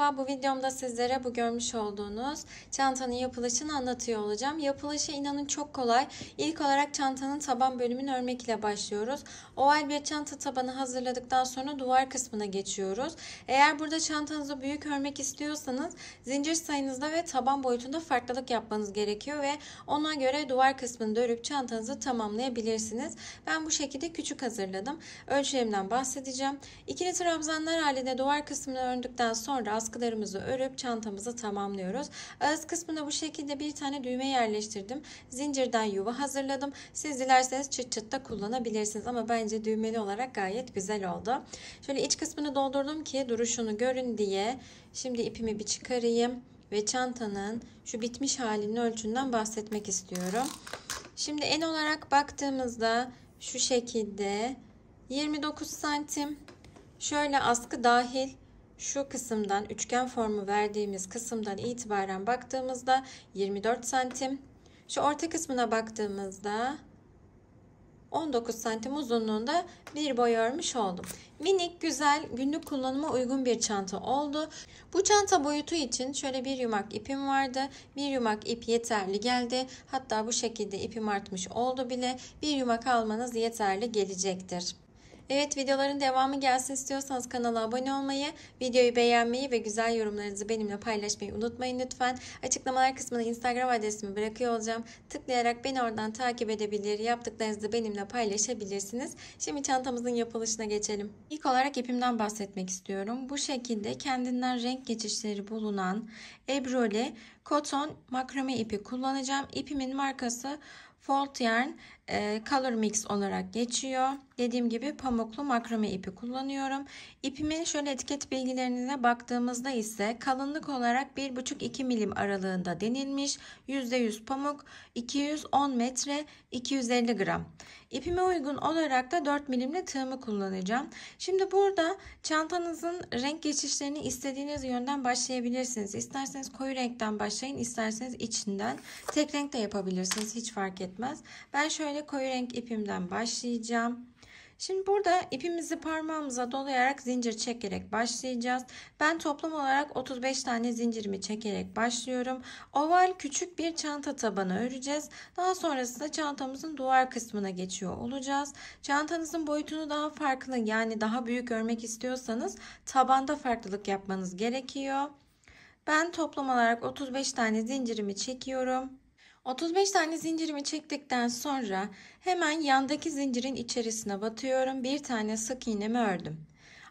Merhaba, bu videomda sizlere bu görmüş olduğunuz çantanın yapılışını anlatıyor olacağım. Yapılışı inanın çok kolay. İlk olarak çantanın taban bölümünü örmek ile başlıyoruz. Oval bir çanta tabanı hazırladıktan sonra duvar kısmına geçiyoruz. Eğer burada çantanızı büyük örmek istiyorsanız zincir sayınızda ve taban boyutunda farklılık yapmanız gerekiyor ve ona göre duvar kısmını örüp çantanızı tamamlayabilirsiniz. Ben bu şekilde küçük hazırladım. Ölçülerimden bahsedeceğim. İkili trabzanlar halinde duvar kısmını ördükten sonra az askılarımızı örüp çantamızı tamamlıyoruz. Ağız kısmına bu şekilde bir tane düğme yerleştirdim. Zincirden yuva hazırladım. Siz dilerseniz çıt çıt da kullanabilirsiniz ama bence düğmeli olarak gayet güzel oldu. Şöyle iç kısmını doldurdum ki duruşunu görün diye. Şimdi ipimi bir çıkarayım ve çantanın şu bitmiş halinin ölçünden bahsetmek istiyorum. Şimdi en olarak baktığımızda şu şekilde 29 santim şöyle askı dahil şu kısımdan üçgen formu verdiğimiz kısımdan itibaren baktığımızda 24 santim. Şu orta kısmına baktığımızda 19 santim uzunluğunda bir boy örmüş oldum. Minik, güzel, günlük kullanıma uygun bir çanta oldu. Bu çanta boyutu için şöyle bir yumak ipim vardı. Bir yumak ip yeterli geldi. Hatta bu şekilde ipim artmış oldu bile. Bir yumak almanız yeterli gelecektir. Evet videoların devamı gelsin istiyorsanız kanala abone olmayı, videoyu beğenmeyi ve güzel yorumlarınızı benimle paylaşmayı unutmayın lütfen. Açıklamalar kısmına Instagram adresimi bırakıyor olacağım. Tıklayarak beni oradan takip edebilir, yaptıklarınızı benimle paylaşabilirsiniz. Şimdi çantamızın yapılışına geçelim. İlk olarak ipimden bahsetmek istiyorum. Bu şekilde kendinden renk geçişleri bulunan ebroli koton makrame ipi kullanacağım. İpimin markası Fold Yarn e, Color Mix olarak geçiyor. Dediğim gibi pamuklu makrame ipi kullanıyorum. İpimi şöyle etiket bilgilerine baktığımızda ise kalınlık olarak 1,5-2 milim aralığında denilmiş. %100 pamuk, 210 metre, 250 gram. İpime uygun olarak da 4 milimli tığımı kullanacağım. Şimdi burada çantanızın renk geçişlerini istediğiniz yönden başlayabilirsiniz. İsterseniz koyu renkten başlayın, isterseniz içinden. Tek renk de yapabilirsiniz, hiç fark etmez. Ben şöyle şöyle koyu renk ipimden başlayacağım. Şimdi burada ipimizi parmağımıza dolayarak zincir çekerek başlayacağız. Ben toplam olarak 35 tane zincirimi çekerek başlıyorum. Oval küçük bir çanta tabanı öreceğiz. Daha sonrasında çantamızın duvar kısmına geçiyor olacağız. Çantanızın boyutunu daha farklı yani daha büyük örmek istiyorsanız tabanda farklılık yapmanız gerekiyor. Ben toplam olarak 35 tane zincirimi çekiyorum. 35 tane zincirimi çektikten sonra hemen yandaki zincirin içerisine batıyorum. Bir tane sık iğnemi ördüm.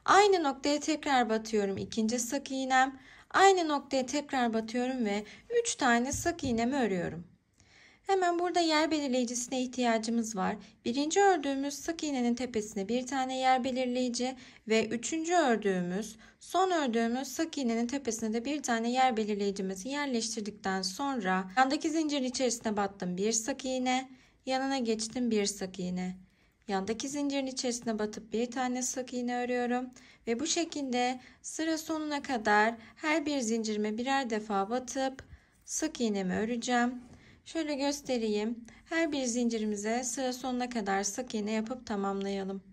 Aynı noktaya tekrar batıyorum. ikinci sık iğnem. Aynı noktaya tekrar batıyorum ve 3 tane sık iğnemi örüyorum. Hemen burada yer belirleyicisine ihtiyacımız var. Birinci ördüğümüz sık iğnenin tepesine bir tane yer belirleyici ve üçüncü ördüğümüz son ördüğümüz sık iğnenin tepesine de bir tane yer belirleyicimizi yerleştirdikten sonra yandaki zincirin içerisine battım bir sık iğne yanına geçtim bir sık iğne. Yandaki zincirin içerisine batıp bir tane sık iğne örüyorum ve bu şekilde sıra sonuna kadar her bir zincirime birer defa batıp sık iğnemi öreceğim. Şöyle göstereyim. Her bir zincirimize sıra sonuna kadar sık iğne yapıp tamamlayalım.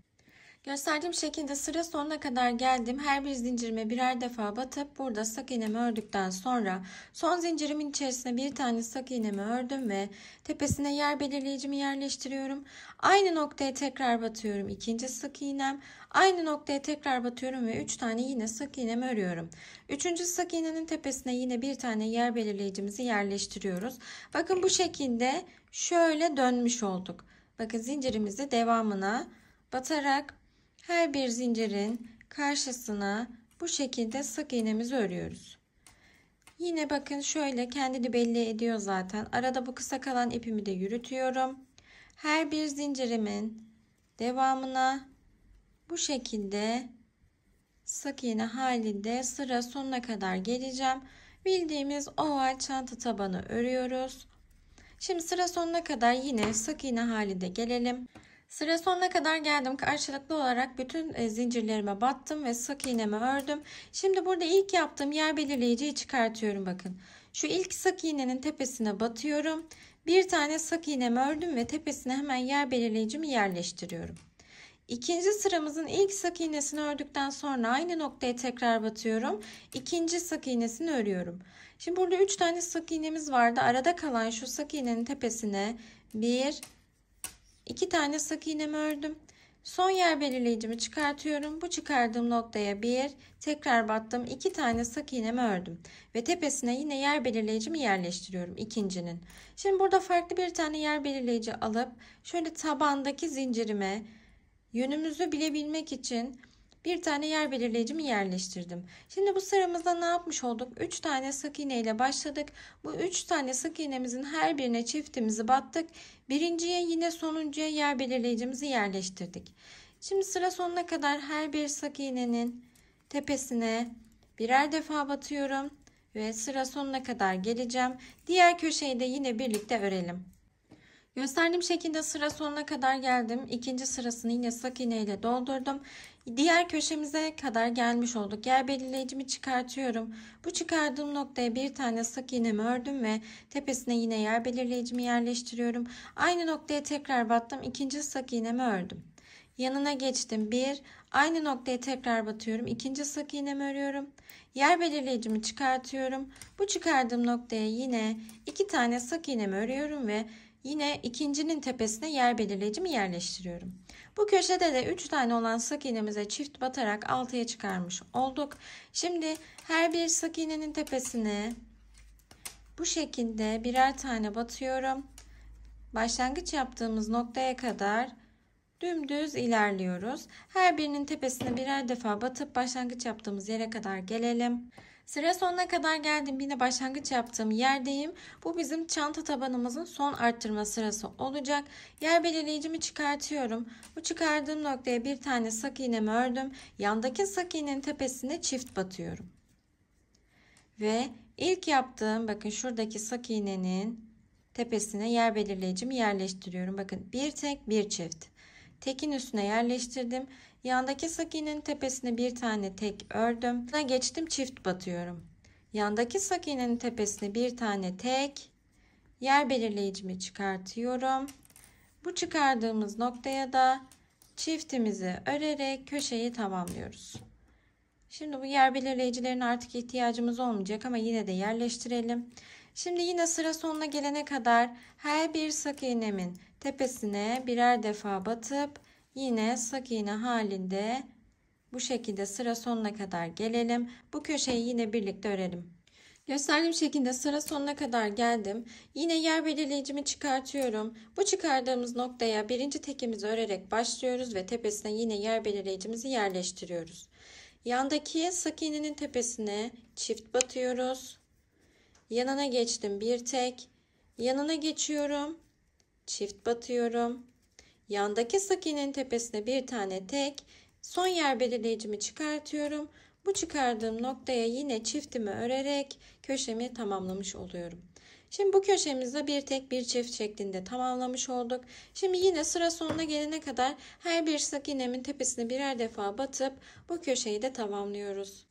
Gösterdiğim şekilde sıra sonuna kadar geldim. Her bir zincirime birer defa batıp burada sık iğnemi ördükten sonra son zincirimin içerisine bir tane sık iğnemi ördüm ve tepesine yer belirleyicimi yerleştiriyorum. Aynı noktaya tekrar batıyorum. ikinci sık iğnem. Aynı noktaya tekrar batıyorum ve 3 tane yine sık iğnemi örüyorum. Üçüncü sık iğnenin tepesine yine bir tane yer belirleyicimizi yerleştiriyoruz. Bakın bu şekilde şöyle dönmüş olduk. Bakın zincirimizi devamına batarak her bir zincirin karşısına bu şekilde sık iğnemizi örüyoruz. Yine bakın şöyle kendini belli ediyor zaten. Arada bu kısa kalan ipimi de yürütüyorum. Her bir zincirimin devamına bu şekilde sık iğne halinde sıra sonuna kadar geleceğim. Bildiğimiz oval çanta tabanı örüyoruz. Şimdi sıra sonuna kadar yine sık iğne halinde gelelim. Sıra sonuna kadar geldim. Karşılıklı olarak bütün e, zincirlerime battım ve sık iğnemi ördüm. Şimdi burada ilk yaptığım yer belirleyiciyi çıkartıyorum bakın. Şu ilk sık iğnenin tepesine batıyorum. Bir tane sık iğnemi ördüm ve tepesine hemen yer belirleyicimi yerleştiriyorum. İkinci sıramızın ilk sık iğnesini ördükten sonra aynı noktaya tekrar batıyorum. İkinci sık iğnesini örüyorum. Şimdi burada 3 tane sık iğnemiz vardı. Arada kalan şu sık iğnenin tepesine 1 2 tane sık iğnemi ördüm. Son yer belirleyicimi çıkartıyorum. Bu çıkardığım noktaya bir tekrar battım. 2 tane sık iğnemi ördüm. Ve tepesine yine yer belirleyicimi yerleştiriyorum ikincinin. Şimdi burada farklı bir tane yer belirleyici alıp şöyle tabandaki zincirime yönümüzü bilebilmek için bir tane yer belirleyicimi yerleştirdim. Şimdi bu sıramızda ne yapmış olduk? 3 tane sık iğne ile başladık. Bu 3 tane sık iğnemizin her birine çiftimizi battık. Birinciye yine sonuncuya yer belirleyicimizi yerleştirdik. Şimdi sıra sonuna kadar her bir sık iğnenin tepesine birer defa batıyorum ve sıra sonuna kadar geleceğim. Diğer köşeyi de yine birlikte örelim. Gösterdiğim şekilde sıra sonuna kadar geldim. İkinci sırasını yine sık iğneyle doldurdum. Diğer köşemize kadar gelmiş olduk. Yer belirleyicimi çıkartıyorum. Bu çıkardığım noktaya bir tane sık iğnemi ördüm ve tepesine yine yer belirleyicimi yerleştiriyorum. Aynı noktaya tekrar battım. İkinci sık iğnemi ördüm. Yanına geçtim. Bir, aynı noktaya tekrar batıyorum. İkinci sık iğnemi örüyorum. Yer belirleyicimi çıkartıyorum. Bu çıkardığım noktaya yine iki tane sık iğnemi örüyorum ve yine ikincinin tepesine yer belirleyicimi yerleştiriyorum. Bu köşede de 3 tane olan sık iğnemize çift batarak 6'ya çıkarmış olduk. Şimdi her bir sık iğnenin tepesine bu şekilde birer tane batıyorum. Başlangıç yaptığımız noktaya kadar dümdüz ilerliyoruz. Her birinin tepesine birer defa batıp başlangıç yaptığımız yere kadar gelelim. Sıra sonuna kadar geldim. Yine başlangıç yaptığım yerdeyim. Bu bizim çanta tabanımızın son arttırma sırası olacak. Yer belirleyicimi çıkartıyorum. Bu çıkardığım noktaya bir tane sak iğnemi ördüm. Yandaki sak iğnenin tepesine çift batıyorum. Ve ilk yaptığım bakın şuradaki sak iğnenin tepesine yer belirleyicimi yerleştiriyorum. Bakın bir tek bir çift. Tekin üstüne yerleştirdim. Yandaki sık iğnenin tepesine bir tane tek ördüm. Buna geçtim çift batıyorum. Yandaki sık iğnenin tepesine bir tane tek yer belirleyicimi çıkartıyorum. Bu çıkardığımız noktaya da çiftimizi örerek köşeyi tamamlıyoruz. Şimdi bu yer belirleyicilerin artık ihtiyacımız olmayacak ama yine de yerleştirelim. Şimdi yine sıra sonuna gelene kadar her bir sık iğnemin tepesine birer defa batıp yine sık iğne halinde bu şekilde sıra sonuna kadar gelelim. Bu köşeyi yine birlikte örelim. Gösterdiğim şekilde sıra sonuna kadar geldim. Yine yer belirleyicimi çıkartıyorum. Bu çıkardığımız noktaya birinci tekimizi örerek başlıyoruz ve tepesine yine yer belirleyicimizi yerleştiriyoruz. Yandaki sık iğnenin tepesine çift batıyoruz. Yanına geçtim bir tek. Yanına geçiyorum. Çift batıyorum. Yandaki sakinin tepesine bir tane tek son yer belirleyicimi çıkartıyorum. Bu çıkardığım noktaya yine çiftimi örerek köşemi tamamlamış oluyorum. Şimdi bu köşemizde bir tek bir çift şeklinde tamamlamış olduk. Şimdi yine sıra sonuna gelene kadar her bir sık iğnemin tepesine birer defa batıp bu köşeyi de tamamlıyoruz.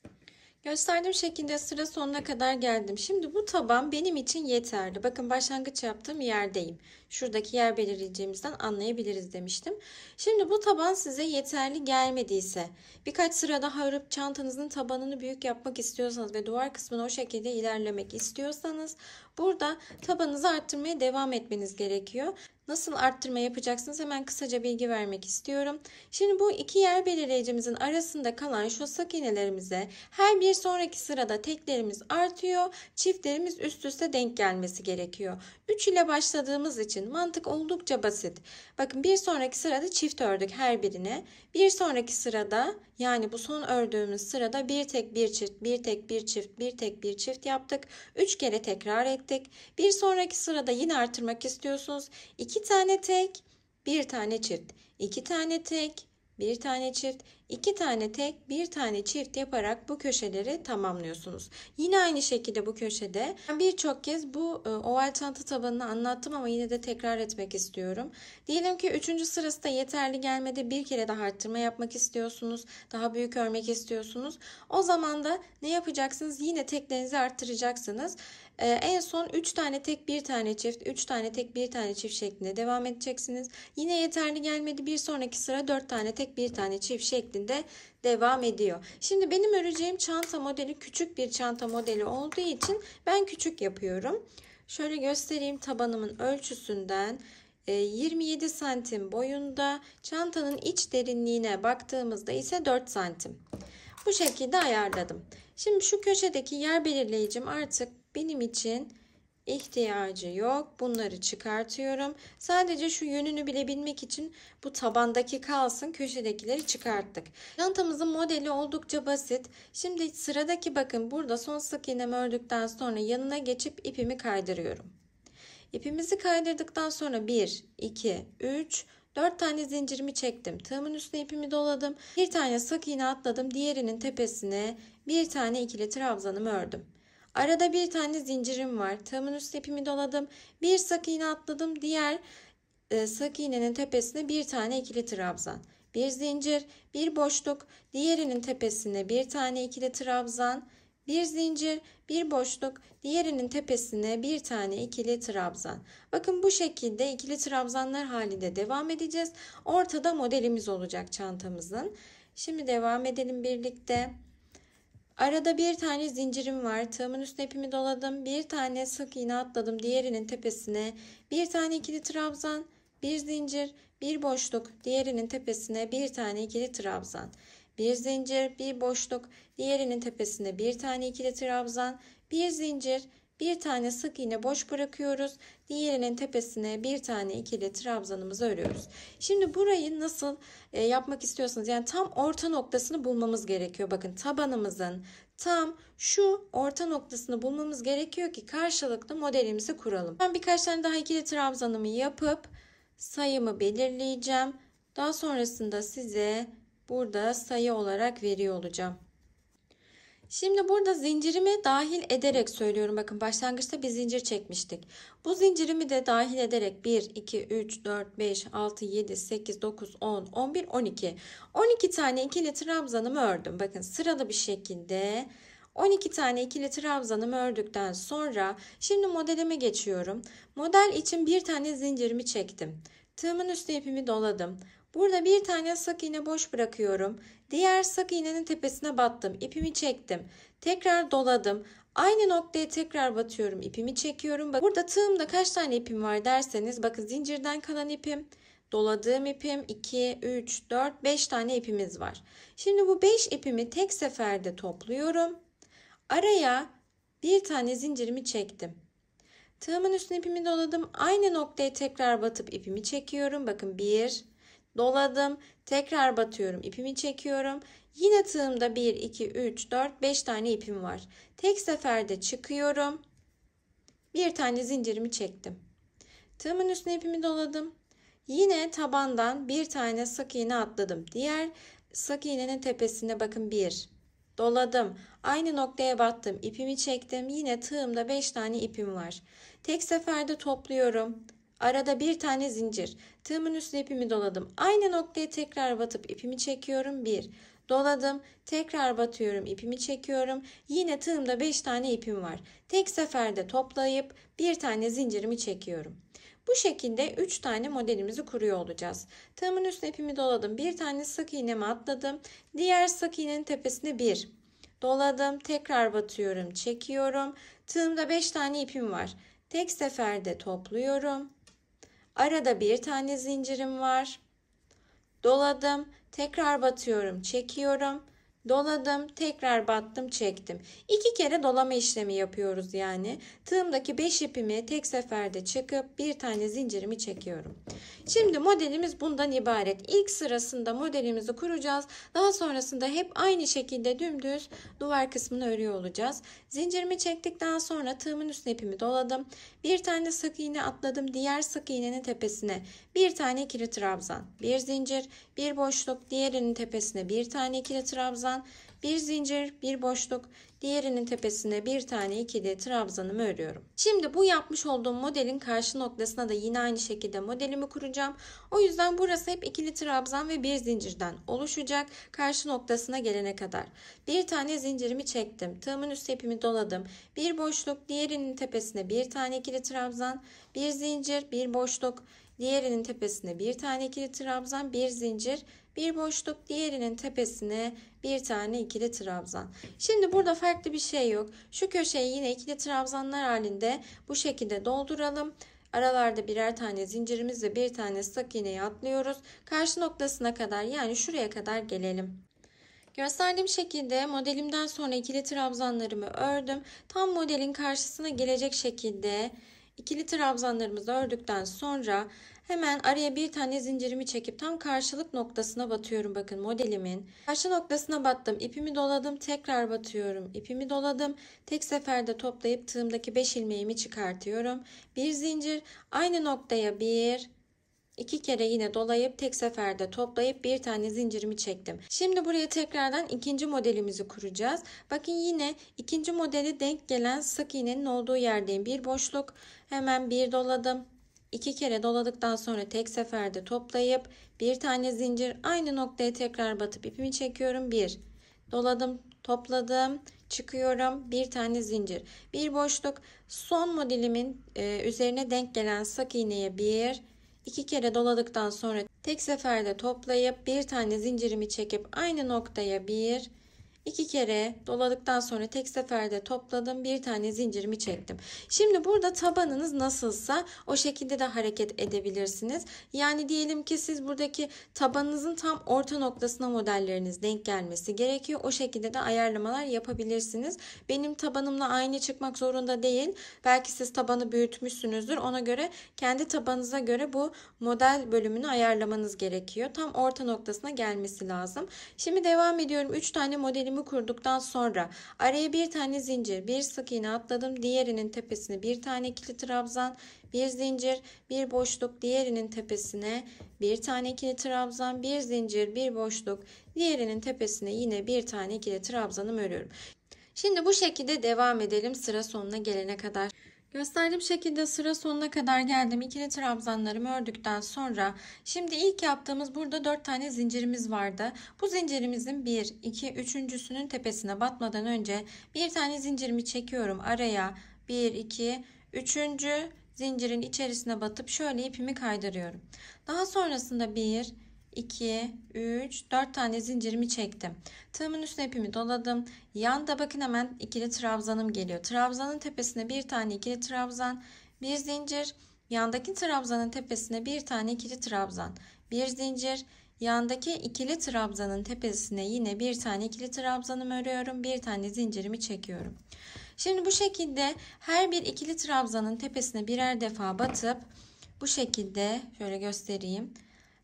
Gösterdiğim şekilde sıra sonuna kadar geldim. Şimdi bu taban benim için yeterli. Bakın başlangıç yaptığım yerdeyim. Şuradaki yer belirleyeceğimizden anlayabiliriz demiştim. Şimdi bu taban size yeterli gelmediyse birkaç sıra daha örüp çantanızın tabanını büyük yapmak istiyorsanız ve duvar kısmını o şekilde ilerlemek istiyorsanız burada tabanınızı arttırmaya devam etmeniz gerekiyor nasıl arttırma yapacaksınız hemen kısaca bilgi vermek istiyorum. Şimdi bu iki yer belirleyicimizin arasında kalan şosak iğnelerimize her bir sonraki sırada teklerimiz artıyor, çiftlerimiz üst üste denk gelmesi gerekiyor. 3 ile başladığımız için mantık oldukça basit. Bakın bir sonraki sırada çift ördük her birine. Bir sonraki sırada yani bu son ördüğümüz sırada bir tek bir çift, bir tek bir çift, bir tek bir çift yaptık. 3 kere tekrar ettik. Bir sonraki sırada yine artırmak istiyorsunuz. 2 tane tek, bir tane çift. 2 tane tek, bir tane çift, iki tane tek, bir tane çift yaparak bu köşeleri tamamlıyorsunuz. Yine aynı şekilde bu köşede ben birçok kez bu e, oval çanta tabanını anlattım ama yine de tekrar etmek istiyorum. Diyelim ki üçüncü sırası da yeterli gelmedi. Bir kere daha arttırma yapmak istiyorsunuz. Daha büyük örmek istiyorsunuz. O zaman da ne yapacaksınız? Yine teklerinizi arttıracaksınız. Ee, en son 3 tane tek bir tane çift, 3 tane tek bir tane çift şeklinde devam edeceksiniz. Yine yeterli gelmedi. Bir sonraki sıra 4 tane tek bir tane çift şeklinde devam ediyor. Şimdi benim öreceğim çanta modeli küçük bir çanta modeli olduğu için ben küçük yapıyorum. Şöyle göstereyim tabanımın ölçüsünden 27 ee, santim boyunda çantanın iç derinliğine baktığımızda ise 4 santim. Bu şekilde ayarladım. Şimdi şu köşedeki yer belirleyicim artık benim için ihtiyacı yok. Bunları çıkartıyorum. Sadece şu yönünü bilebilmek için bu tabandaki kalsın köşedekileri çıkarttık. Çantamızın modeli oldukça basit. Şimdi sıradaki bakın burada son sık iğnemi ördükten sonra yanına geçip ipimi kaydırıyorum. İpimizi kaydırdıktan sonra 1, 2, 3, 4 tane zincirimi çektim. Tığımın üstüne ipimi doladım. Bir tane sık iğne atladım. Diğerinin tepesine bir tane ikili trabzanımı ördüm. Arada bir tane zincirim var. Tamın üst ipimi doladım. Bir sak iğne atladım. Diğer e, sık iğnenin tepesine bir tane ikili trabzan. Bir zincir, bir boşluk. Diğerinin tepesine bir tane ikili trabzan. Bir zincir, bir boşluk, diğerinin tepesine bir tane ikili trabzan. Bakın bu şekilde ikili trabzanlar halinde devam edeceğiz. Ortada modelimiz olacak çantamızın. Şimdi devam edelim birlikte. Arada bir tane zincirim var. Tığımın üstüne ipimi doladım. Bir tane sık iğne atladım diğerinin tepesine. Bir tane ikili trabzan, bir zincir, bir boşluk diğerinin tepesine bir tane ikili trabzan. Bir zincir, bir boşluk diğerinin tepesine bir tane ikili trabzan. Bir zincir, bir tane sık iğne boş bırakıyoruz. Diğerinin tepesine bir tane ikili trabzanımızı örüyoruz. Şimdi burayı nasıl e, yapmak istiyorsunuz? yani tam orta noktasını bulmamız gerekiyor. Bakın tabanımızın tam şu orta noktasını bulmamız gerekiyor ki karşılıklı modelimizi kuralım. Ben birkaç tane daha ikili trabzanımı yapıp sayımı belirleyeceğim. Daha sonrasında size burada sayı olarak veriyor olacağım. Şimdi burada zincirimi dahil ederek söylüyorum. Bakın başlangıçta bir zincir çekmiştik. Bu zincirimi de dahil ederek 1, 2, 3, 4, 5, 6, 7, 8, 9, 10, 11, 12. 12 tane ikili trabzanımı ördüm. Bakın sıralı bir şekilde 12 tane ikili trabzanımı ördükten sonra şimdi modelime geçiyorum. Model için bir tane zincirimi çektim. Tığımın üstü ipimi doladım. Burada bir tane sak iğne boş bırakıyorum. Diğer sak iğnenin tepesine battım. ipimi çektim. Tekrar doladım. Aynı noktaya tekrar batıyorum. ipimi çekiyorum. Bak burada tığımda kaç tane ipim var derseniz bakın zincirden kalan ipim, doladığım ipim 2 3 4 5 tane ipimiz var. Şimdi bu 5 ipimi tek seferde topluyorum. Araya bir tane zincirimi çektim. Tığımın üstüne ipimi doladım. Aynı noktaya tekrar batıp ipimi çekiyorum. Bakın 1 doladım, tekrar batıyorum, ipimi çekiyorum. Yine tığımda 1, 2, 3, 4, 5 tane ipim var. Tek seferde çıkıyorum. Bir tane zincirimi çektim. Tığımın üstüne ipimi doladım. Yine tabandan bir tane sık iğne atladım. Diğer sık iğnenin tepesinde bakın 1. Doladım. Aynı noktaya battım. İpimi çektim. Yine tığımda 5 tane ipim var. Tek seferde topluyorum. Arada bir tane zincir. Tığımın üstüne ipimi doladım. Aynı noktaya tekrar batıp ipimi çekiyorum. Bir. Doladım. Tekrar batıyorum. ipimi çekiyorum. Yine tığımda beş tane ipim var. Tek seferde toplayıp bir tane zincirimi çekiyorum. Bu şekilde 3 tane modelimizi kuruyor olacağız. Tığımın üstüne ipimi doladım. Bir tane sık iğnemi atladım. Diğer sık iğnenin tepesine bir. Doladım. Tekrar batıyorum. Çekiyorum. Tığımda 5 tane ipim var. Tek seferde topluyorum Arada bir tane zincirim var. Doladım. Tekrar batıyorum. Çekiyorum. Doladım, tekrar battım, çektim. İki kere dolama işlemi yapıyoruz yani. Tığımdaki 5 ipimi tek seferde çıkıp bir tane zincirimi çekiyorum. Şimdi modelimiz bundan ibaret. İlk sırasında modelimizi kuracağız. Daha sonrasında hep aynı şekilde dümdüz duvar kısmını örüyor olacağız. Zincirimi çektikten sonra tığımın üstüne ipimi doladım. Bir tane sık iğne atladım. Diğer sık iğnenin tepesine bir tane ikili trabzan, bir zincir, bir boşluk, diğerinin tepesine bir tane ikili trabzan trabzan, bir zincir, bir boşluk, diğerinin tepesine bir tane ikili trabzanımı örüyorum. Şimdi bu yapmış olduğum modelin karşı noktasına da yine aynı şekilde modelimi kuracağım. O yüzden burası hep ikili trabzan ve bir zincirden oluşacak karşı noktasına gelene kadar. Bir tane zincirimi çektim. Tığımın üst ipimi doladım. Bir boşluk, diğerinin tepesine bir tane ikili trabzan, bir zincir, bir boşluk, diğerinin tepesine bir tane ikili trabzan, bir zincir, bir boşluk diğerinin tepesine bir tane ikili trabzan. Şimdi burada farklı bir şey yok. Şu köşeyi yine ikili trabzanlar halinde bu şekilde dolduralım. Aralarda birer tane zincirimiz ve bir tane sık iğneyi atlıyoruz. Karşı noktasına kadar yani şuraya kadar gelelim. Gösterdiğim şekilde modelimden sonra ikili trabzanlarımı ördüm. Tam modelin karşısına gelecek şekilde ikili trabzanlarımızı ördükten sonra Hemen araya bir tane zincirimi çekip tam karşılık noktasına batıyorum bakın modelimin. Karşı noktasına battım. ipimi doladım. Tekrar batıyorum. ipimi doladım. Tek seferde toplayıp tığımdaki 5 ilmeğimi çıkartıyorum. Bir zincir aynı noktaya bir, iki kere yine dolayıp tek seferde toplayıp bir tane zincirimi çektim. Şimdi buraya tekrardan ikinci modelimizi kuracağız. Bakın yine ikinci modeli denk gelen sık iğnenin olduğu yerdeyim. Bir boşluk hemen bir doladım. 2 kere doladıktan sonra tek seferde toplayıp bir tane zincir aynı noktaya tekrar batıp ipimi çekiyorum. 1 doladım, topladım, çıkıyorum. Bir tane zincir. Bir boşluk. Son modelimin e, üzerine denk gelen sak iğneye 1 iki kere doladıktan sonra tek seferde toplayıp bir tane zincirimi çekip aynı noktaya 1 İki kere doladıktan sonra tek seferde topladım. Bir tane zincirimi çektim. Şimdi burada tabanınız nasılsa o şekilde de hareket edebilirsiniz. Yani diyelim ki siz buradaki tabanınızın tam orta noktasına modelleriniz denk gelmesi gerekiyor. O şekilde de ayarlamalar yapabilirsiniz. Benim tabanımla aynı çıkmak zorunda değil. Belki siz tabanı büyütmüşsünüzdür. Ona göre kendi tabanınıza göre bu model bölümünü ayarlamanız gerekiyor. Tam orta noktasına gelmesi lazım. Şimdi devam ediyorum. 3 tane modelimi üstümü kurduktan sonra araya bir tane zincir, bir sık iğne atladım. Diğerinin tepesine bir tane ikili trabzan, bir zincir, bir boşluk. Diğerinin tepesine bir tane ikili trabzan, bir zincir, bir boşluk. Diğerinin tepesine yine bir tane ikili trabzanım örüyorum. Şimdi bu şekilde devam edelim sıra sonuna gelene kadar. Gösterdiğim şekilde sıra sonuna kadar geldim. İkili trabzanlarımı ördükten sonra şimdi ilk yaptığımız burada 4 tane zincirimiz vardı. Bu zincirimizin 1, 2, 3.sünün tepesine batmadan önce bir tane zincirimi çekiyorum araya. 1, 2, 3. zincirin içerisine batıp şöyle ipimi kaydırıyorum. Daha sonrasında 1, 2, 3, 4 tane zincirimi çektim. Tığımın üstüne ipimi doladım. Yanda bakın hemen ikili trabzanım geliyor. Trabzanın tepesine bir tane ikili trabzan, bir zincir. Yandaki trabzanın tepesine bir tane ikili trabzan, bir zincir. Yandaki ikili trabzanın tepesine yine bir tane ikili trabzanımı örüyorum. Bir tane zincirimi çekiyorum. Şimdi bu şekilde her bir ikili trabzanın tepesine birer defa batıp bu şekilde şöyle göstereyim.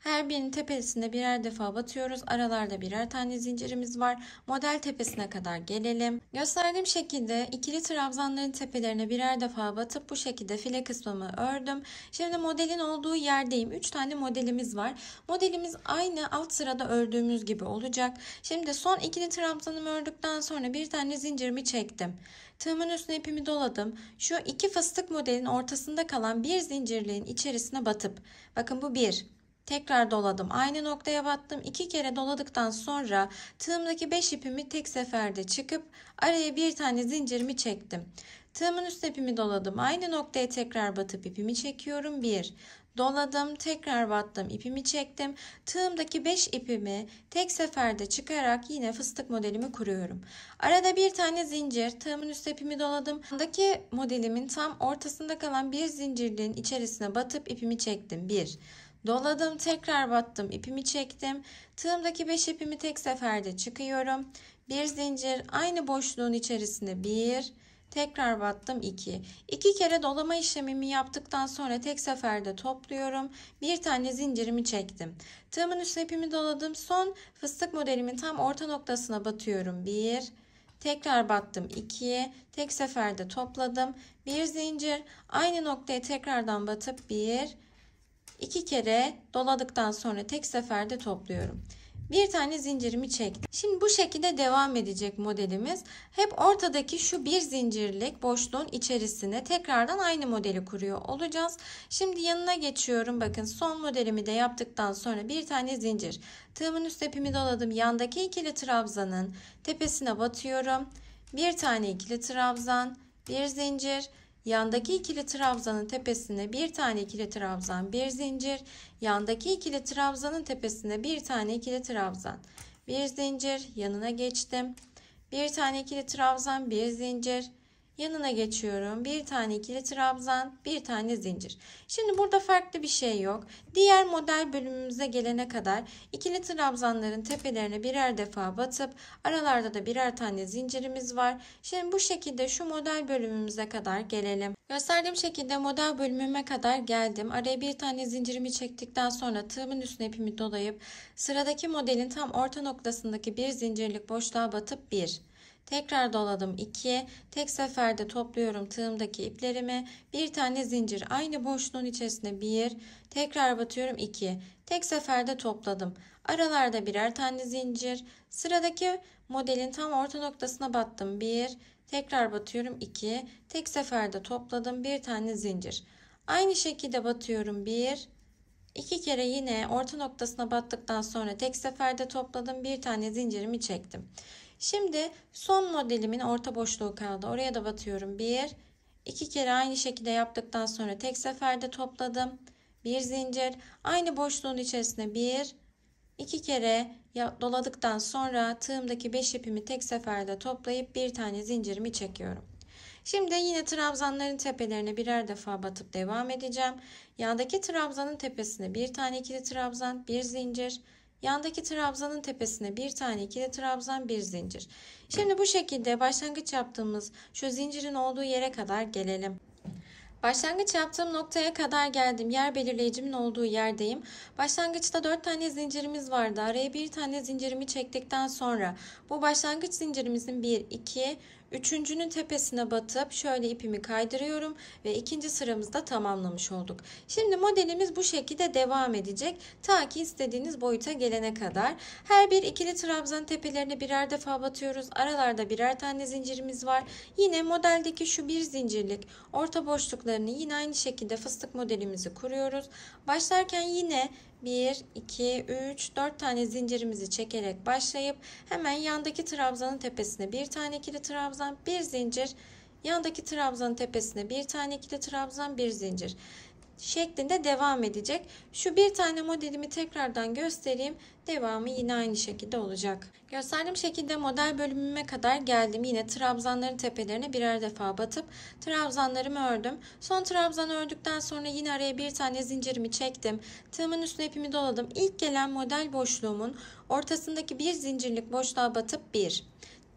Her birinin tepesinde birer defa batıyoruz. Aralarda birer tane zincirimiz var. Model tepesine kadar gelelim. Gösterdiğim şekilde ikili trabzanların tepelerine birer defa batıp bu şekilde file kısmımı ördüm. Şimdi modelin olduğu yerdeyim. 3 tane modelimiz var. Modelimiz aynı alt sırada ördüğümüz gibi olacak. Şimdi son ikili trabzanımı ördükten sonra bir tane zincirimi çektim. Tığımın üstüne ipimi doladım. Şu iki fıstık modelin ortasında kalan bir zincirliğin içerisine batıp. Bakın bu bir. Tekrar doladım. Aynı noktaya battım. İki kere doladıktan sonra tığımdaki 5 ipimi tek seferde çıkıp araya bir tane zincirimi çektim. Tığımın üst ipimi doladım. Aynı noktaya tekrar batıp ipimi çekiyorum. 1. Doladım, tekrar battım, ipimi çektim. Tığımdaki 5 ipimi tek seferde çıkarak yine fıstık modelimi kuruyorum. Arada bir tane zincir, tığımın üst ipimi doladım. Tığımdaki modelimin tam ortasında kalan bir zincirliğin içerisine batıp ipimi çektim. 1. Doladım tekrar battım ipimi çektim. Tığımdaki 5 ipimi tek seferde çıkıyorum. Bir zincir aynı boşluğun içerisinde bir tekrar battım 2. 2 kere dolama işlemimi yaptıktan sonra tek seferde topluyorum. Bir tane zincirimi çektim. Tığımın üstüne ipimi doladım. Son fıstık modelimin tam orta noktasına batıyorum. 1 Tekrar battım 2'ye. Tek seferde topladım. Bir zincir aynı noktaya tekrardan batıp 1 2 kere doladıktan sonra tek seferde topluyorum. Bir tane zincirimi çektim. Şimdi bu şekilde devam edecek modelimiz. Hep ortadaki şu bir zincirlik boşluğun içerisine tekrardan aynı modeli kuruyor olacağız. Şimdi yanına geçiyorum. Bakın son modelimi de yaptıktan sonra bir tane zincir. Tığımın üst ipimi doladım. Yandaki ikili trabzanın tepesine batıyorum. Bir tane ikili trabzan, bir zincir Yandaki ikili trabzanın tepesine bir tane ikili trabzan, bir zincir. Yandaki ikili trabzanın tepesine bir tane ikili trabzan, bir zincir. Yanına geçtim. Bir tane ikili trabzan, bir zincir. Yanına geçiyorum. Bir tane ikili trabzan, bir tane zincir. Şimdi burada farklı bir şey yok. Diğer model bölümümüze gelene kadar ikili trabzanların tepelerine birer defa batıp aralarda da birer tane zincirimiz var. Şimdi bu şekilde şu model bölümümüze kadar gelelim. Gösterdiğim şekilde model bölümüme kadar geldim. Araya bir tane zincirimi çektikten sonra tığımın üstüne ipimi dolayıp sıradaki modelin tam orta noktasındaki bir zincirlik boşluğa batıp bir. Tekrar doladım 2'ye. Tek seferde topluyorum tığımdaki iplerimi. Bir tane zincir aynı boşluğun içerisine 1. Tekrar batıyorum 2'ye. Tek seferde topladım. Aralarda birer tane zincir. Sıradaki modelin tam orta noktasına battım 1. Tekrar batıyorum 2. Tek seferde topladım bir tane zincir. Aynı şekilde batıyorum 1. 2 kere yine orta noktasına battıktan sonra tek seferde topladım bir tane zincirimi çektim. Şimdi son modelimin orta boşluğu kaldı. Oraya da batıyorum. Bir, iki kere aynı şekilde yaptıktan sonra tek seferde topladım. Bir zincir. Aynı boşluğun içerisine bir, iki kere doladıktan sonra tığımdaki beş ipimi tek seferde toplayıp bir tane zincirimi çekiyorum. Şimdi yine trabzanların tepelerine birer defa batıp devam edeceğim. Yandaki trabzanın tepesine bir tane ikili trabzan, bir zincir, Yandaki trabzanın tepesine bir tane ikili trabzan bir zincir. Şimdi bu şekilde başlangıç yaptığımız şu zincirin olduğu yere kadar gelelim. Başlangıç yaptığım noktaya kadar geldim. Yer belirleyicimin olduğu yerdeyim. Başlangıçta 4 tane zincirimiz vardı. Araya bir tane zincirimi çektikten sonra bu başlangıç zincirimizin 1, 2, Üçüncünün tepesine batıp şöyle ipimi kaydırıyorum ve ikinci sıramızda tamamlamış olduk. Şimdi modelimiz bu şekilde devam edecek ta ki istediğiniz boyuta gelene kadar. Her bir ikili trabzan tepelerine birer defa batıyoruz. Aralarda birer tane zincirimiz var. Yine modeldeki şu bir zincirlik orta boşluklarını yine aynı şekilde fıstık modelimizi kuruyoruz. Başlarken yine 1, 2, 3, 4 tane zincirimizi çekerek başlayıp hemen yandaki trabzanın tepesine bir tane ikili trabzan, bir zincir, yandaki trabzanın tepesine bir tane ikili trabzan, bir zincir şeklinde devam edecek. Şu bir tane modelimi tekrardan göstereyim. Devamı yine aynı şekilde olacak. Gösterdiğim şekilde model bölümüme kadar geldim. Yine trabzanların tepelerine birer defa batıp trabzanlarımı ördüm. Son trabzanı ördükten sonra yine araya bir tane zincirimi çektim. Tığımın üstüne ipimi doladım. İlk gelen model boşluğumun ortasındaki bir zincirlik boşluğa batıp bir.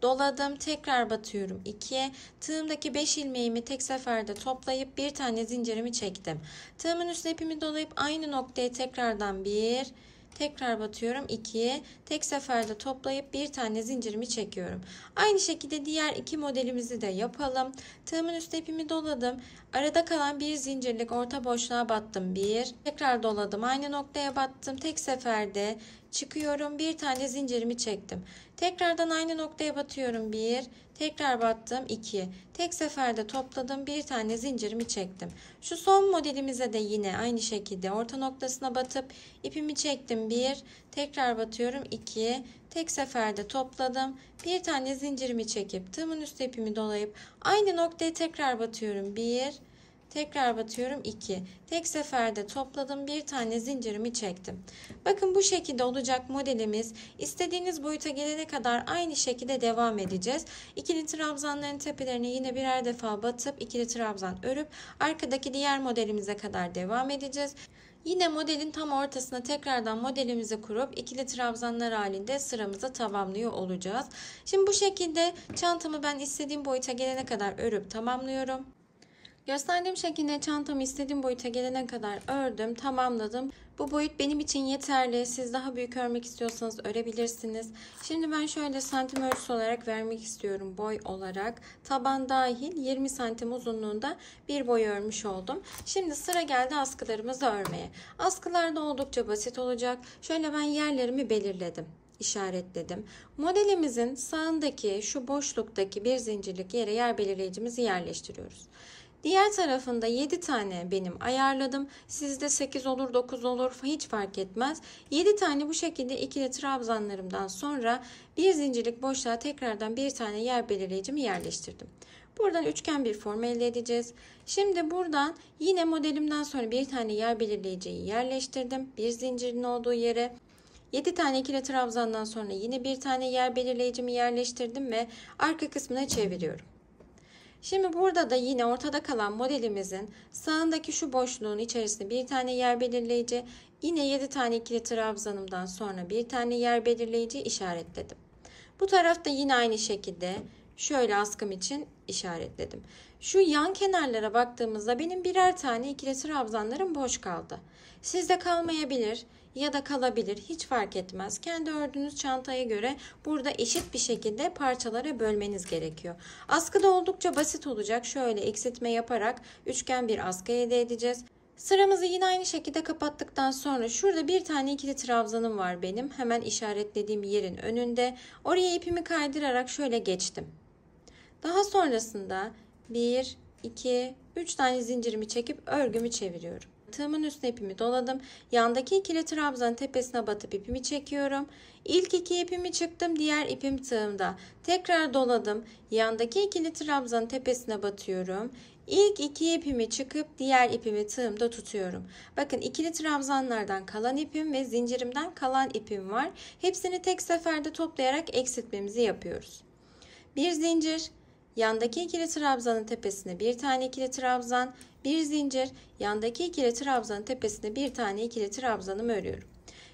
Doladım tekrar batıyorum 2'ye. Tığımdaki 5 ilmeğimi tek seferde toplayıp bir tane zincirimi çektim. Tığımın üstüne ipimi dolayıp aynı noktaya tekrardan bir Tekrar batıyorum 2'ye. Tek seferde toplayıp bir tane zincirimi çekiyorum. Aynı şekilde diğer iki modelimizi de yapalım. Tığımın üst ipimi doladım. Arada kalan bir zincirlik orta boşluğa battım. 1. Tekrar doladım. Aynı noktaya battım. Tek seferde çıkıyorum. Bir tane zincirimi çektim. Tekrardan aynı noktaya batıyorum. 1 Tekrar battım 2. Tek seferde topladım bir tane zincirimi çektim. Şu son modelimize de yine aynı şekilde orta noktasına batıp ipimi çektim 1. Tekrar batıyorum 2. Tek seferde topladım bir tane zincirimi çekip tığımın üst ipimi dolayıp aynı noktaya tekrar batıyorum 1. Tekrar batıyorum 2. Tek seferde topladım bir tane zincirimi çektim. Bakın bu şekilde olacak modelimiz. İstediğiniz boyuta gelene kadar aynı şekilde devam edeceğiz. İkili trabzanların tepelerini yine birer defa batıp ikili trabzan örüp arkadaki diğer modelimize kadar devam edeceğiz. Yine modelin tam ortasına tekrardan modelimizi kurup ikili trabzanlar halinde sıramızı tamamlıyor olacağız. Şimdi bu şekilde çantamı ben istediğim boyuta gelene kadar örüp tamamlıyorum. Gösterdiğim şekilde çantamı istediğim boyuta gelene kadar ördüm, tamamladım. Bu boyut benim için yeterli. Siz daha büyük örmek istiyorsanız örebilirsiniz. Şimdi ben şöyle santim ölçüsü olarak vermek istiyorum boy olarak. Taban dahil 20 santim uzunluğunda bir boy örmüş oldum. Şimdi sıra geldi askılarımızı örmeye. Askılar da oldukça basit olacak. Şöyle ben yerlerimi belirledim işaretledim. Modelimizin sağındaki şu boşluktaki bir zincirlik yere yer belirleyicimizi yerleştiriyoruz. Diğer tarafında 7 tane benim ayarladım. Sizde 8 olur 9 olur hiç fark etmez. 7 tane bu şekilde ikili trabzanlarımdan sonra bir zincirlik boşluğa tekrardan bir tane yer belirleyicimi yerleştirdim. Buradan üçgen bir form elde edeceğiz. Şimdi buradan yine modelimden sonra bir tane yer belirleyiciyi yerleştirdim. Bir zincirin olduğu yere 7 tane ikili trabzandan sonra yine bir tane yer belirleyicimi yerleştirdim ve arka kısmına çeviriyorum. Şimdi burada da yine ortada kalan modelimizin sağındaki şu boşluğun içerisinde bir tane yer belirleyici, yine 7 tane ikili trabzanımdan sonra bir tane yer belirleyici işaretledim. Bu tarafta yine aynı şekilde şöyle askım için işaretledim. Şu yan kenarlara baktığımızda benim birer tane ikili trabzanlarım boş kaldı. Sizde kalmayabilir ya da kalabilir hiç fark etmez. Kendi ördüğünüz çantaya göre burada eşit bir şekilde parçalara bölmeniz gerekiyor. Askı da oldukça basit olacak. Şöyle eksiltme yaparak üçgen bir askı elde edeceğiz. Sıramızı yine aynı şekilde kapattıktan sonra şurada bir tane ikili trabzanım var benim. Hemen işaretlediğim yerin önünde. Oraya ipimi kaydırarak şöyle geçtim. Daha sonrasında 1, 2, 3 tane zincirimi çekip örgümü çeviriyorum tığımın üstüne ipimi doladım. Yandaki ikili trabzanın tepesine batıp ipimi çekiyorum. İlk iki ipimi çıktım. Diğer ipim tığımda. Tekrar doladım. Yandaki ikili trabzanın tepesine batıyorum. İlk iki ipimi çıkıp diğer ipimi tığımda tutuyorum. Bakın ikili trabzanlardan kalan ipim ve zincirimden kalan ipim var. Hepsini tek seferde toplayarak eksiltmemizi yapıyoruz. Bir zincir, Yandaki ikili trabzanın tepesine bir tane ikili trabzan, bir zincir, yandaki ikili trabzanın tepesine bir tane ikili trabzanımı örüyorum.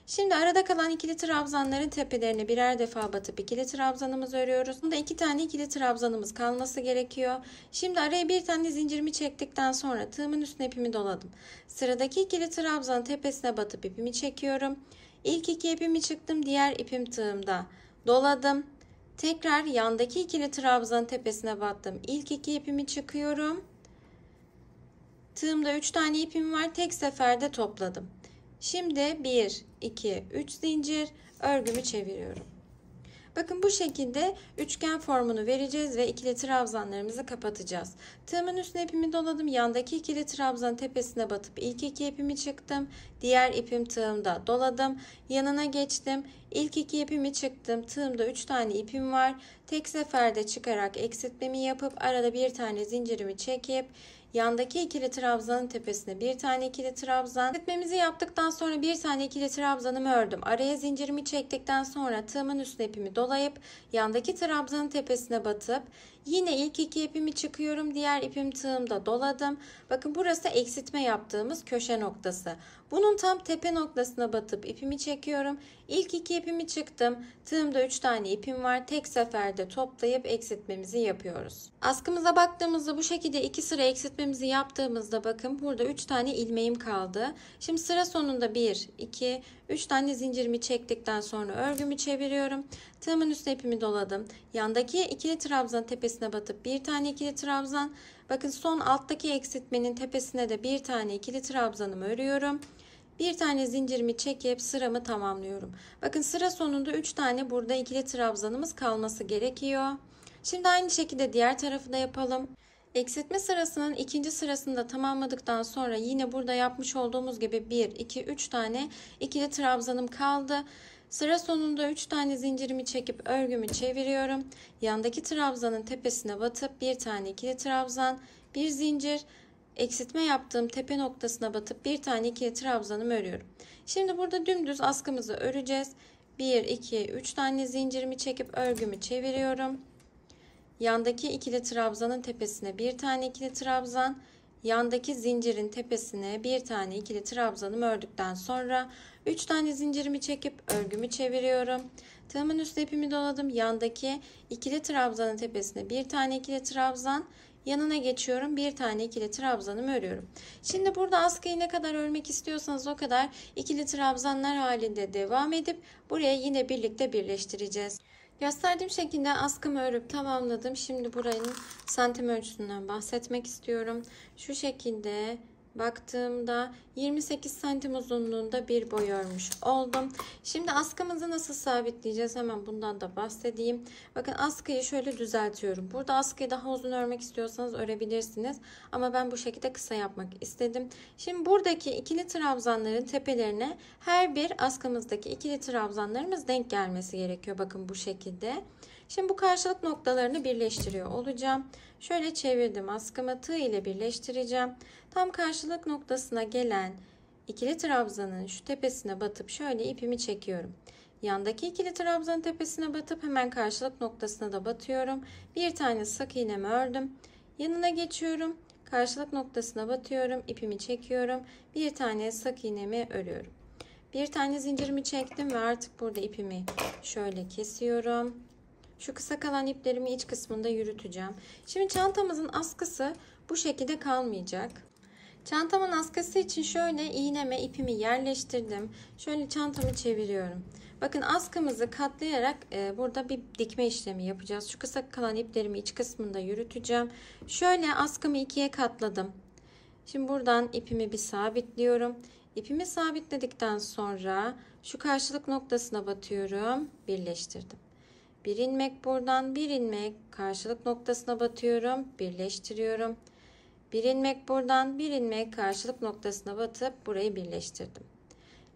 Şimdi arada kalan ikili trabzanların tepelerine birer defa batıp ikili trabzanımızı örüyoruz. Bunda iki tane ikili trabzanımız kalması gerekiyor. Şimdi araya bir tane zincirimi çektikten sonra tığımın üstüne ipimi doladım. Sıradaki ikili trabzanın tepesine batıp ipimi çekiyorum. İlk iki ipimi çıktım, diğer ipim tığımda. Doladım, Tekrar yandaki ikili trabzanın tepesine battım. İlk iki ipimi çıkıyorum. Tığımda 3 tane ipim var. Tek seferde topladım. Şimdi 1, 2, 3 zincir örgümü çeviriyorum. Bakın bu şekilde üçgen formunu vereceğiz ve ikili trabzanlarımızı kapatacağız. Tığımın üstüne ipimi doladım. Yandaki ikili trabzanın tepesine batıp ilk iki ipimi çıktım. Diğer ipim tığımda doladım. Yanına geçtim. İlk iki ipimi çıktım. Tığımda üç tane ipim var. Tek seferde çıkarak eksiltmemi yapıp arada bir tane zincirimi çekip Yandaki ikili trabzanın tepesine bir tane ikili trabzan. Etmemizi yaptıktan sonra bir tane ikili trabzanımı ördüm. Araya zincirimi çektikten sonra tığımın üstüne ipimi dolayıp yandaki trabzanın tepesine batıp Yine ilk iki ipimi çıkıyorum. Diğer ipim tığımda doladım. Bakın burası eksiltme yaptığımız köşe noktası. Bunun tam tepe noktasına batıp ipimi çekiyorum. İlk iki ipimi çıktım. Tığımda 3 tane ipim var. Tek seferde toplayıp eksiltmemizi yapıyoruz. Askımıza baktığımızda bu şekilde iki sıra eksiltmemizi yaptığımızda bakın burada 3 tane ilmeğim kaldı. Şimdi sıra sonunda 1, 2, 3 tane zincirimi çektikten sonra örgümü çeviriyorum. Tığımın üstüne ipimi doladım. Yandaki ikili trabzan tepesine batıp bir tane ikili trabzan. Bakın son alttaki eksiltmenin tepesine de bir tane ikili trabzanımı örüyorum. Bir tane zincirimi çekip sıramı tamamlıyorum. Bakın sıra sonunda 3 tane burada ikili trabzanımız kalması gerekiyor. Şimdi aynı şekilde diğer tarafı da yapalım. Eksiltme sırasının ikinci sırasını tamamladıktan sonra yine burada yapmış olduğumuz gibi 1, 2, 3 tane ikili trabzanım kaldı. Sıra sonunda 3 tane zincirimi çekip örgümü çeviriyorum. Yandaki trabzanın tepesine batıp bir tane ikili trabzan, bir zincir eksiltme yaptığım tepe noktasına batıp bir tane ikiye trabzanımı örüyorum. Şimdi burada dümdüz askımızı öreceğiz. 1, 2, 3 tane zincirimi çekip örgümü çeviriyorum. Yandaki ikili trabzanın tepesine bir tane ikili trabzan, yandaki zincirin tepesine bir tane ikili trabzanımı ördükten sonra 3 tane zincirimi çekip örgümü çeviriyorum. Tığımın üstü ipimi doladım. Yandaki ikili trabzanın tepesine bir tane ikili trabzan, Yanına geçiyorum. Bir tane ikili trabzanımı örüyorum. Şimdi burada askıyı ne kadar örmek istiyorsanız o kadar ikili trabzanlar halinde devam edip buraya yine birlikte birleştireceğiz. Gösterdiğim şekilde askımı örüp tamamladım. Şimdi buranın santim ölçüsünden bahsetmek istiyorum. Şu şekilde baktığımda 28 santim uzunluğunda bir boy örmüş oldum. Şimdi askımızı nasıl sabitleyeceğiz hemen bundan da bahsedeyim. Bakın askıyı şöyle düzeltiyorum. Burada askıyı daha uzun örmek istiyorsanız örebilirsiniz. Ama ben bu şekilde kısa yapmak istedim. Şimdi buradaki ikili trabzanların tepelerine her bir askımızdaki ikili trabzanlarımız denk gelmesi gerekiyor. Bakın bu şekilde. Bu şekilde. Şimdi bu karşılık noktalarını birleştiriyor olacağım. Şöyle çevirdim askımı tığ ile birleştireceğim. Tam karşılık noktasına gelen ikili trabzanın şu tepesine batıp şöyle ipimi çekiyorum. Yandaki ikili trabzanın tepesine batıp hemen karşılık noktasına da batıyorum. Bir tane sık iğnemi ördüm. Yanına geçiyorum. Karşılık noktasına batıyorum. ipimi çekiyorum. Bir tane sık iğnemi örüyorum. Bir tane zincirimi çektim ve artık burada ipimi şöyle kesiyorum. Şu kısa kalan iplerimi iç kısmında yürüteceğim. Şimdi çantamızın askısı bu şekilde kalmayacak. Çantamın askısı için şöyle iğneme ipimi yerleştirdim. Şöyle çantamı çeviriyorum. Bakın askımızı katlayarak e, burada bir dikme işlemi yapacağız. Şu kısa kalan iplerimi iç kısmında yürüteceğim. Şöyle askımı ikiye katladım. Şimdi buradan ipimi bir sabitliyorum. İpimi sabitledikten sonra şu karşılık noktasına batıyorum. Birleştirdim. Bir ilmek buradan bir ilmek karşılık noktasına batıyorum. Birleştiriyorum. Bir ilmek buradan bir ilmek karşılık noktasına batıp burayı birleştirdim.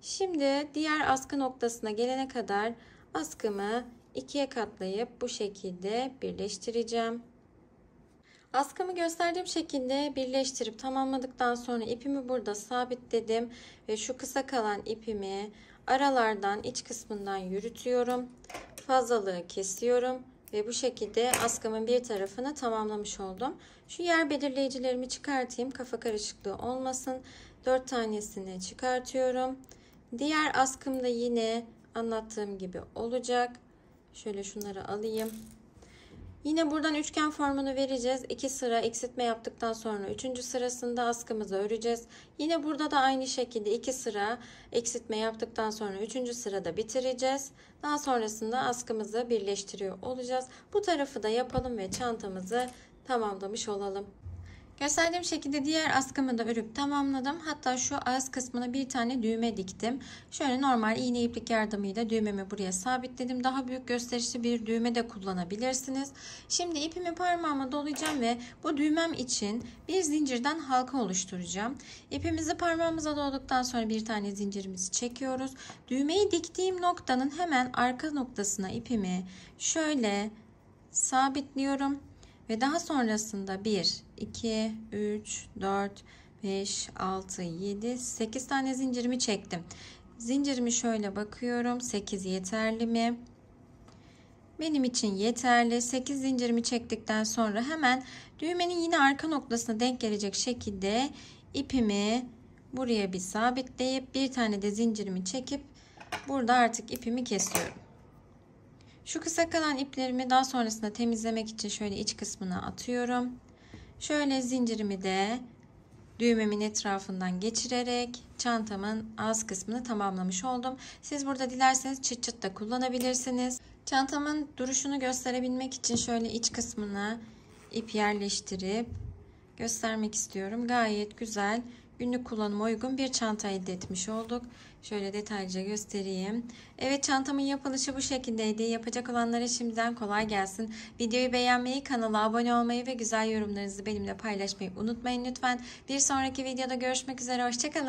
Şimdi diğer askı noktasına gelene kadar askımı ikiye katlayıp bu şekilde birleştireceğim. Askımı gösterdiğim şekilde birleştirip tamamladıktan sonra ipimi burada sabitledim ve şu kısa kalan ipimi aralardan iç kısmından yürütüyorum. Fazlalığı kesiyorum ve bu şekilde askımın bir tarafını tamamlamış oldum. Şu yer belirleyicilerimi çıkartayım. Kafa karışıklığı olmasın. 4 tanesini çıkartıyorum. Diğer askım da yine anlattığım gibi olacak. Şöyle şunları alayım. Yine buradan üçgen formunu vereceğiz. İki sıra eksiltme yaptıktan sonra üçüncü sırasında askımızı öreceğiz. Yine burada da aynı şekilde iki sıra eksiltme yaptıktan sonra üçüncü sırada bitireceğiz. Daha sonrasında askımızı birleştiriyor olacağız. Bu tarafı da yapalım ve çantamızı tamamlamış olalım. Gösterdiğim şekilde diğer askımı da örüp tamamladım. Hatta şu ağız kısmına bir tane düğme diktim. Şöyle normal iğne iplik yardımıyla düğmemi buraya sabitledim. Daha büyük gösterişli bir düğme de kullanabilirsiniz. Şimdi ipimi parmağıma dolayacağım ve bu düğmem için bir zincirden halka oluşturacağım. İpimizi parmağımıza doladıktan sonra bir tane zincirimizi çekiyoruz. Düğmeyi diktiğim noktanın hemen arka noktasına ipimi şöyle sabitliyorum ve daha sonrasında 1, 2, 3, 4, 5, 6, 7, 8 tane zincirimi çektim. Zincirimi şöyle bakıyorum. 8 yeterli mi? Benim için yeterli. 8 zincirimi çektikten sonra hemen düğmenin yine arka noktasına denk gelecek şekilde ipimi buraya bir sabitleyip bir tane de zincirimi çekip burada artık ipimi kesiyorum. Şu kısa kalan iplerimi daha sonrasında temizlemek için şöyle iç kısmına atıyorum. Şöyle zincirimi de düğmemin etrafından geçirerek çantamın ağız kısmını tamamlamış oldum. Siz burada dilerseniz çıt çıt da kullanabilirsiniz. Çantamın duruşunu gösterebilmek için şöyle iç kısmına ip yerleştirip göstermek istiyorum. Gayet güzel günlük kullanıma uygun bir çanta elde etmiş olduk. Şöyle detaylıca göstereyim. Evet çantamın yapılışı bu şekildeydi. Yapacak olanlara şimdiden kolay gelsin. Videoyu beğenmeyi, kanala abone olmayı ve güzel yorumlarınızı benimle paylaşmayı unutmayın lütfen. Bir sonraki videoda görüşmek üzere. Hoşçakalın.